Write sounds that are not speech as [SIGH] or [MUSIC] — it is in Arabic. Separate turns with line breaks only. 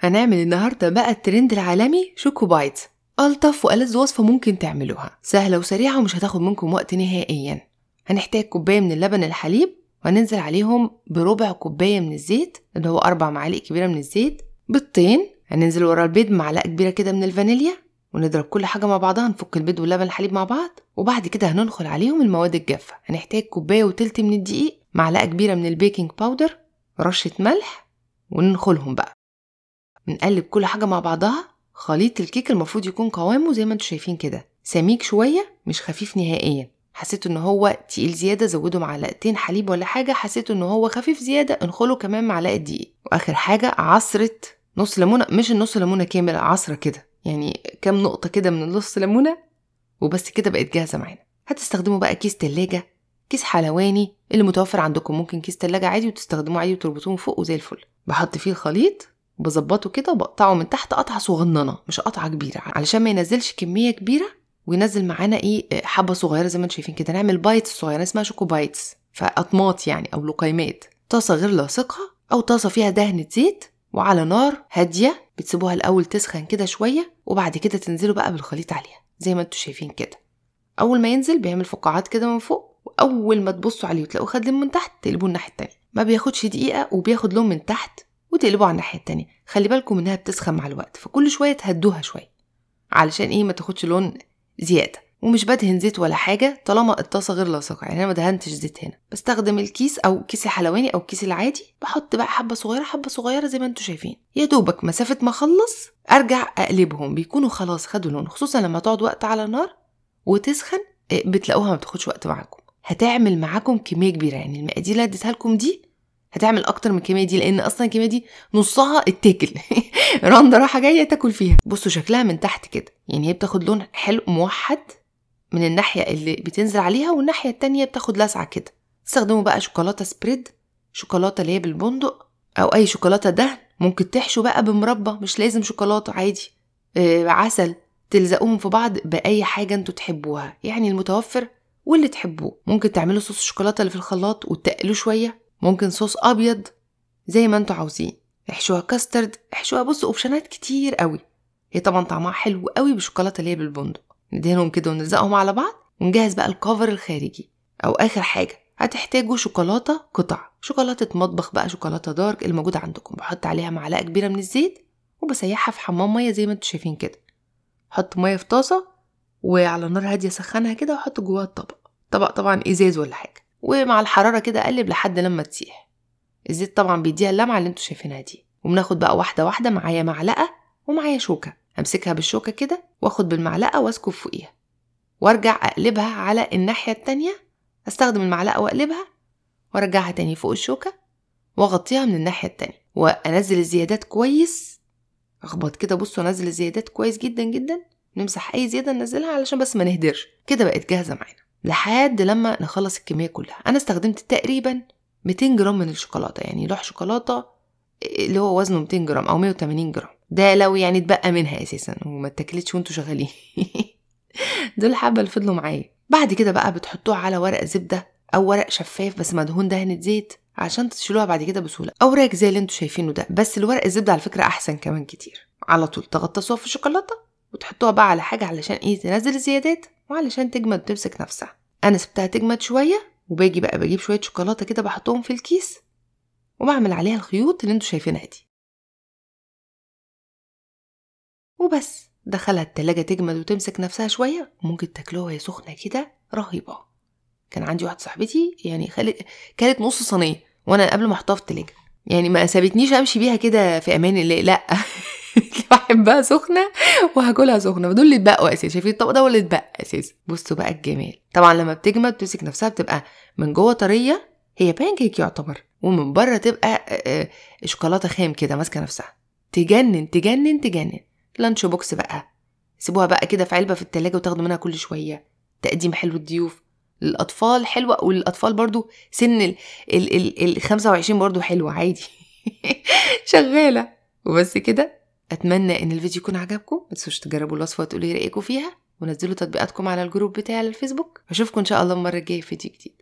هنعمل النهاردة بقى الترند العالمي شوكو بايتس ألطف وألذ وصفة ممكن تعملوها سهلة وسريعة ومش هتاخد منكم وقت نهائيا هنحتاج كوباية من اللبن الحليب وهننزل عليهم بربع كوباية من الزيت اللي هو أربع معالق كبيرة من الزيت بيضتين هننزل ورا البيض معلقة كبيرة كده من الفانيليا ونضرب كل حاجة مع بعضها نفك البيض واللبن الحليب مع بعض وبعد كده هننخل عليهم المواد الجافة هنحتاج كوباية وتلت من الدقيق معلقة كبيرة من البيكنج باودر رشة ملح وننخلهم بقى بنقلب كل حاجه مع بعضها خليط الكيك المفروض يكون قوامه زي ما انتوا شايفين كده سميك شويه مش خفيف نهائيا حسيت ان هو تقيل زياده زوده معلقتين حليب ولا حاجه حسيت ان هو خفيف زياده انخله كمان معلقه دقيق واخر حاجه عصره نص ليمونه مش النص ليمونه كامل عصره كده يعني كام نقطه كده من النص ليمونه وبس كده بقت جاهزه معانا هتستخدموا بقى كيس تلاجة كيس حلواني اللي متوفر عندكم ممكن كيس تلاجة عادي وتستخدموه عادي وتربطوه من فوق وزي الفل بحط فيه الخليط بظبطه كده وبقطعه من تحت قطعه صغننه مش قطعه كبيره علشان ما ينزلش كميه كبيره وينزل معانا ايه حبه صغيره زي ما انتم شايفين كده نعمل بايتس صغيره اسمها شوكو بايتس فاطماط يعني او لقيمات طاسه غير لاصقه او طاسه فيها دهن زيت وعلى نار هاديه بتسيبوها الاول تسخن كده شويه وبعد كده تنزلوا بقى بالخليط عليها زي ما انتم شايفين كده اول ما ينزل بيعمل فقاعات كده من فوق واول ما تبصوا عليه وتلاقوه خد لون من تحت تقلبوه الناحيه التانيه ما بياخدش دقيقه وبياخد لون من تحت وتقلبوا على الناحيه التانيه خلي بالكم انها بتسخن مع الوقت فكل شويه تهدوها شويه علشان ايه ما تاخدش لون زياده ومش بدهن زيت ولا حاجه طالما الطاسه غير لاصقه يعني انا ما دهنتش زيت هنا بستخدم الكيس او كيس الحلواني او الكيس العادي بحط بقى حبه صغيره حبه صغيره زي ما انتم شايفين يا دوبك مسافه ما اخلص ارجع اقلبهم بيكونوا خلاص خدوا لون خصوصا لما تقعد وقت على النار وتسخن آه، بتلاقوها ما بتاخدش وقت معاكم هتعمل معاكم كميه كبيره يعني المقادير اللي اديتها لكم دي هتعمل اكتر من الكميه دي لان اصلا الكميه دي نصها اتاكل رنده [LAUGHS] راحه جايه تاكل فيها بصوا شكلها من تحت كده يعني هي بتاخد لون حلو موحد من الناحيه اللي بتنزل عليها والناحيه التانية بتاخد لسعه كده استخدموا بقى شوكولاته سبريد شوكولاته اللي هي بالبندق او اي شوكولاته دهن ممكن تحشوا بقى بمربى مش لازم شوكولاته عادي آه عسل تلزقوهم في بعض باي حاجه انتوا تحبوها يعني المتوفر واللي تحبوه ممكن تعملوا صوص الشوكولاته اللي في الخلاط وتقلوه شويه ممكن صوص ابيض زي ما انتوا عاوزين احشوها كاسترد احشوها بصوا اوبشنات كتير قوي هي طبعا طعمها حلو قوي بالشوكولاته اللي هي بالبندق ندهنهم كده ونلزقهم على بعض ونجهز بقى الكفر الخارجي او اخر حاجه هتحتاجوا شوكولاته قطع شوكولاته مطبخ بقى شوكولاته دارك الموجوده عندكم بحط عليها معلقه كبيره من الزيت وبسيحها في حمام ميه زي ما انتوا شايفين كده حط ميه في طاسه وعلى نار هاديه سخنها كده واحط جواها الطبق طبق طبعا ازاز ولا حاجه ومع الحرارة كده أقلب لحد لما تسيح الزيت طبعا بيديها اللمعة اللي انتوا شايفينها دي وبناخد بقى واحدة واحدة معايا معلقة ومعايا شوكة أمسكها بالشوكة كده وآخد بالمعلقة وأسكب فوقيها وارجع أقلبها على الناحية التانية أستخدم المعلقة وأقلبها وأرجعها تاني فوق الشوكة وأغطيها من الناحية التانية وأنزل الزيادات كويس أخبط كده بصوا أنزل الزيادات كويس جدا جدا نمسح أي زيادة ننزلها علشان بس ما نهدرش كده بقت جاهزة معانا لحد لما نخلص الكمية كلها أنا استخدمت تقريبا 200 جرام من الشوكولاتة يعني لوح شوكولاتة اللي هو وزنه 200 جرام أو 180 جرام ده لو يعني اتبقى منها أساسا وما اتاكلتش وانتوا شغالين [LAUGHS] دول حبة اللي فضلوا معايا بعد كده بقى بتحطوها على ورق زبدة أو ورق شفاف بس مدهون دهنة زيت عشان تشيلوها بعد كده بسهولة أو أوراق زي اللي انتوا شايفينه ده بس الورق الزبدة على فكرة أحسن كمان كتير على طول تغطسوها في الشوكولاتة وتحطوها بقى على حاجة علشان ايه تنزل الزيادات وعلشان تجمد تمسك نفسها انا سبتها تجمد شويه وباجي بقى بجيب شويه شوكولاته كده بحطهم في الكيس وبعمل عليها الخيوط اللي انتوا شايفينها دي وبس دخلها التلاجة تجمد وتمسك نفسها شوية ممكن تاكلوها وهي سخنة كده رهيبة كان عندي واحدة صاحبتي يعني خلت كانت نص صينية وأنا قبل ما أحطها في التلاجة يعني ما سابتنيش أمشي بيها كده في أمان الله لأ [LAUGHS] اللي [LAUGHS] بحبها سخنه وهاكلها سخنه فدول اللي اتبقوا اساسا شايفين الطبق ده هو اللي اتبقى اساسا بصوا بقى الجمال طبعا لما بتجمد بتمسك نفسها بتبقى من جوه طريه هي بان كيك يعتبر ومن بره تبقى آه، آه، شوكولاته خام كده ماسكه نفسها تجنن تجنن تجنن لانش بوكس بقى سيبوها بقى كده في علبه في التلاجة وتاخدوا منها كل شويه تقديم حلو الضيوف للاطفال حلوه وللاطفال برضو سن ال ال ال, ال 25 برضو حلوه عادي [LAUGHS] شغاله وبس كده اتمنى ان الفيديو يكون عجبكم ما تنسوش تجربوا الوصفه وتقولوا لي رايكم فيها ونزلوا تطبيقاتكم على الجروب بتاعي على الفيسبوك اشوفكم ان شاء الله المره الجايه في فيديو جديد